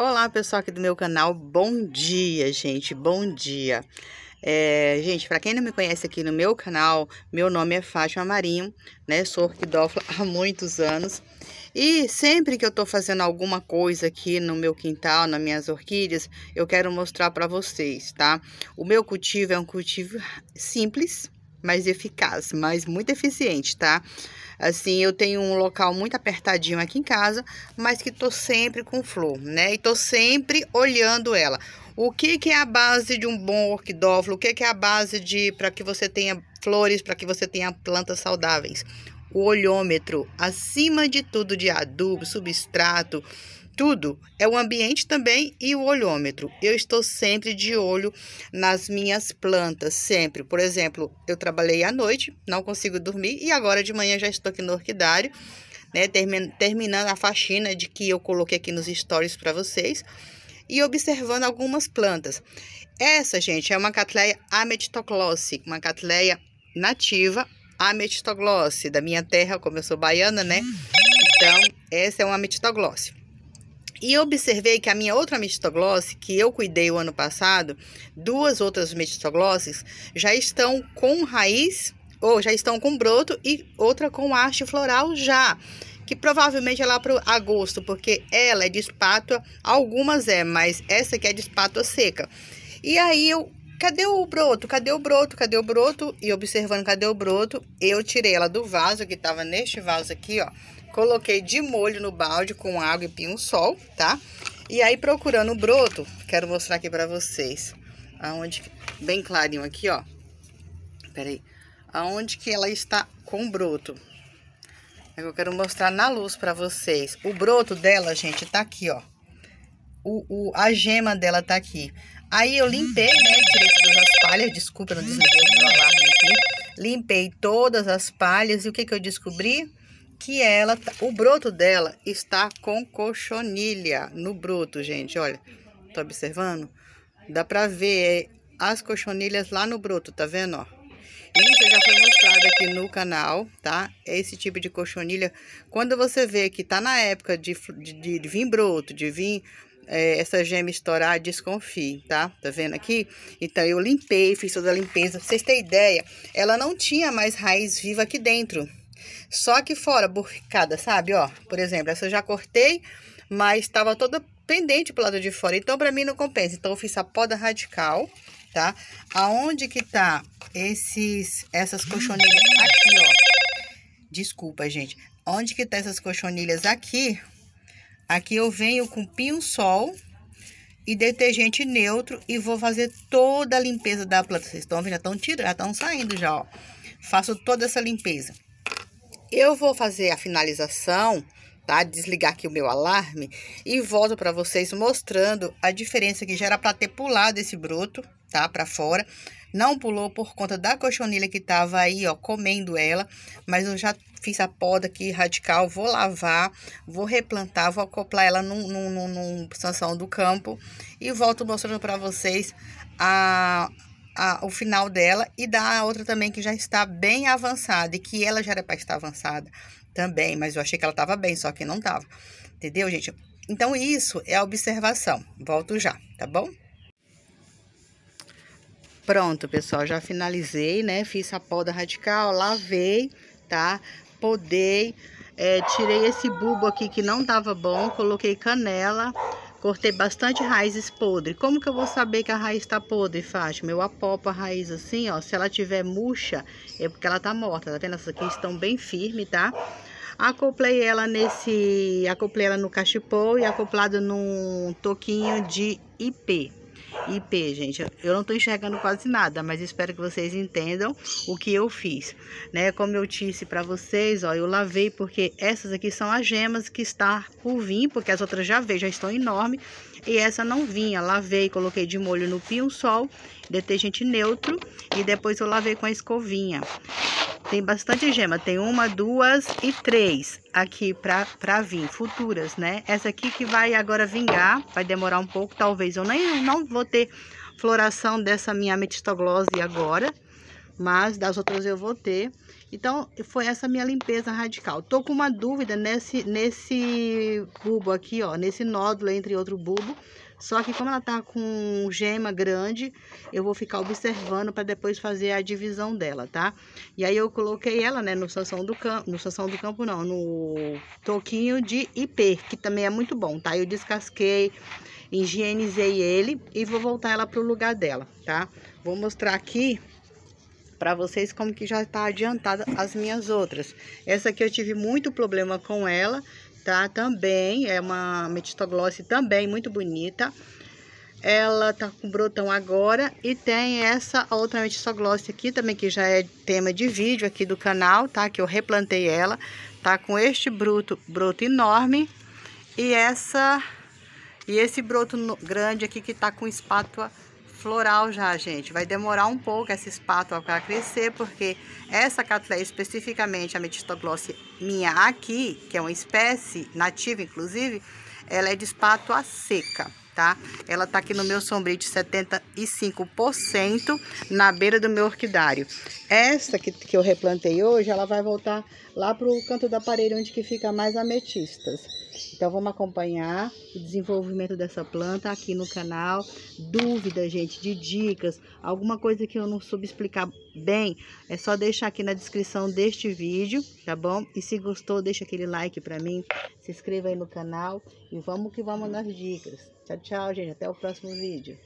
Olá, pessoal aqui do meu canal. Bom dia, gente. Bom dia. É, gente, para quem não me conhece aqui no meu canal, meu nome é Fátima Marinho, né? Sou orquidófila há muitos anos. E sempre que eu tô fazendo alguma coisa aqui no meu quintal, nas minhas orquídeas, eu quero mostrar para vocês, tá? O meu cultivo é um cultivo simples, mais eficaz, mas muito eficiente, tá? Assim, eu tenho um local muito apertadinho aqui em casa, mas que tô sempre com flor, né? E tô sempre olhando ela. O que, que é a base de um bom orquidófilo? O que, que é a base de para que você tenha flores, para que você tenha plantas saudáveis? O olhômetro, acima de tudo de adubo, substrato, tudo é o ambiente também e o olhômetro. Eu estou sempre de olho nas minhas plantas, sempre. Por exemplo, eu trabalhei à noite, não consigo dormir e agora de manhã já estou aqui no orquidário, né, terminando a faxina de que eu coloquei aqui nos stories para vocês e observando algumas plantas. Essa, gente, é uma catleia ametitoglossi, uma catleia nativa ametitoglossi da minha terra, como eu sou baiana, né? Hum. Então, essa é uma ametitoglossi. E observei que a minha outra mestoglosse, que eu cuidei o ano passado, duas outras mestistoglosses, já estão com raiz, ou já estão com broto, e outra com haste floral já. Que provavelmente é lá para agosto, porque ela é de espátua, algumas é, mas essa aqui é de espátua seca. E aí eu cadê o broto? Cadê o broto? Cadê o broto? E observando cadê o broto, eu tirei ela do vaso que estava neste vaso aqui, ó. Coloquei de molho no balde com água e pinho-sol, tá? E aí, procurando o broto, quero mostrar aqui pra vocês. Aonde, bem clarinho aqui, ó. Peraí. Aonde que ela está com broto. É que eu quero mostrar na luz pra vocês. O broto dela, gente, tá aqui, ó. O, o, a gema dela tá aqui. Aí eu limpei, né? Tirei todas as palhas. Desculpa, não desliguei o meu alarme aqui. Limpei todas as palhas. E o que que eu descobri? que ela, tá, o broto dela está com cochonilha no broto, gente. Olha, tô observando? Dá pra ver é, as cochonilhas lá no broto, tá vendo, ó? Isso já foi mostrado aqui no canal, tá? É esse tipo de cochonilha, quando você vê que tá na época de, de, de vir broto, de vir é, essa gema estourar, desconfie, tá? Tá vendo aqui? Então, eu limpei, fiz toda a limpeza. Pra vocês terem ideia, ela não tinha mais raiz viva aqui dentro, só que fora, burricada sabe? Ó, por exemplo, essa eu já cortei, mas estava toda pendente pro lado de fora. Então, para mim, não compensa. Então, eu fiz a poda radical, tá? Aonde que tá esses, essas colchonilhas aqui, ó. Desculpa, gente. Onde que tá essas colchonilhas aqui? Aqui eu venho com pinho-sol, e detergente neutro e vou fazer toda a limpeza da planta. Vocês estão vendo? Já estão já estão saindo já, ó. Faço toda essa limpeza. Eu vou fazer a finalização, tá? Desligar aqui o meu alarme e volto para vocês mostrando a diferença que já era para ter pulado esse broto, tá? Para fora. Não pulou por conta da cochonilha que tava aí, ó, comendo ela, mas eu já fiz a poda aqui radical, vou lavar, vou replantar, vou acoplar ela num, num, num, num do campo e volto mostrando para vocês a, a, o final dela e da outra também que já está bem avançada e que ela já era para estar avançada também, mas eu achei que ela estava bem, só que não estava. Entendeu, gente? Então, isso é a observação. Volto já, tá bom? Pronto, pessoal, já finalizei, né? Fiz a poda radical, lavei, tá? Podei, é, tirei esse bulbo aqui que não dava bom, coloquei canela, Cortei bastante raízes podres. Como que eu vou saber que a raiz está podre, Fátima? Eu apopo a raiz assim, ó. Se ela tiver murcha, é porque ela tá morta, tá vendo? Essas aqui estão bem firmes, tá? Acoplei ela nesse... Acoplei ela no cachepô e acoplado num toquinho de IP. IP, gente. Eu não estou enxergando quase nada, mas espero que vocês entendam o que eu fiz, né? Como eu disse para vocês, ó, eu lavei porque essas aqui são as gemas que está por vir, porque as outras já veio, já estão enormes, e essa não vinha. Lavei, coloquei de molho no pião-sol, detergente neutro, e depois eu lavei com a escovinha. Tem bastante gema. Tem uma, duas e três aqui pra, pra vir, futuras, né? Essa aqui que vai agora vingar, vai demorar um pouco, talvez. Eu nem não vou ter floração dessa minha metistoglose agora, mas das outras eu vou ter. Então, foi essa minha limpeza radical. Tô com uma dúvida nesse, nesse bulbo aqui, ó, nesse nódulo entre outro bulbo, só que como ela tá com gema grande, eu vou ficar observando para depois fazer a divisão dela, tá? E aí eu coloquei ela, né, no sanção do campo, no sanção do campo não, no toquinho de IP, que também é muito bom, tá? Eu descasquei, higienizei ele e vou voltar ela pro lugar dela, tá? Vou mostrar aqui para vocês como que já tá adiantada as minhas outras. Essa aqui eu tive muito problema com ela, tá? Também é uma metistoglosse também muito bonita. Ela tá com brotão agora e tem essa outra metistoglosse aqui também, que já é tema de vídeo aqui do canal, tá? Que eu replantei ela, tá? Com este bruto, broto enorme e essa... E esse broto grande aqui que tá com espátula floral já, gente. Vai demorar um pouco essa espátula para crescer, porque essa catleia, especificamente a metisoglosse minha aqui, que é uma espécie nativa, inclusive, ela é de espátula seca, tá? Ela tá aqui no meu sombrio de 75% na beira do meu orquidário. Essa que, que eu replantei hoje, ela vai voltar lá pro canto da parede, onde que fica mais ametistas. Então, vamos acompanhar o desenvolvimento dessa planta aqui no canal. Dúvida, gente, de dicas, alguma coisa que eu não soube explicar bem, é só deixar aqui na descrição deste vídeo, tá bom? E se gostou, deixa aquele like pra mim, se inscreva aí no canal e vamos que vamos nas dicas. Tchau, tchau, gente. Até o próximo vídeo.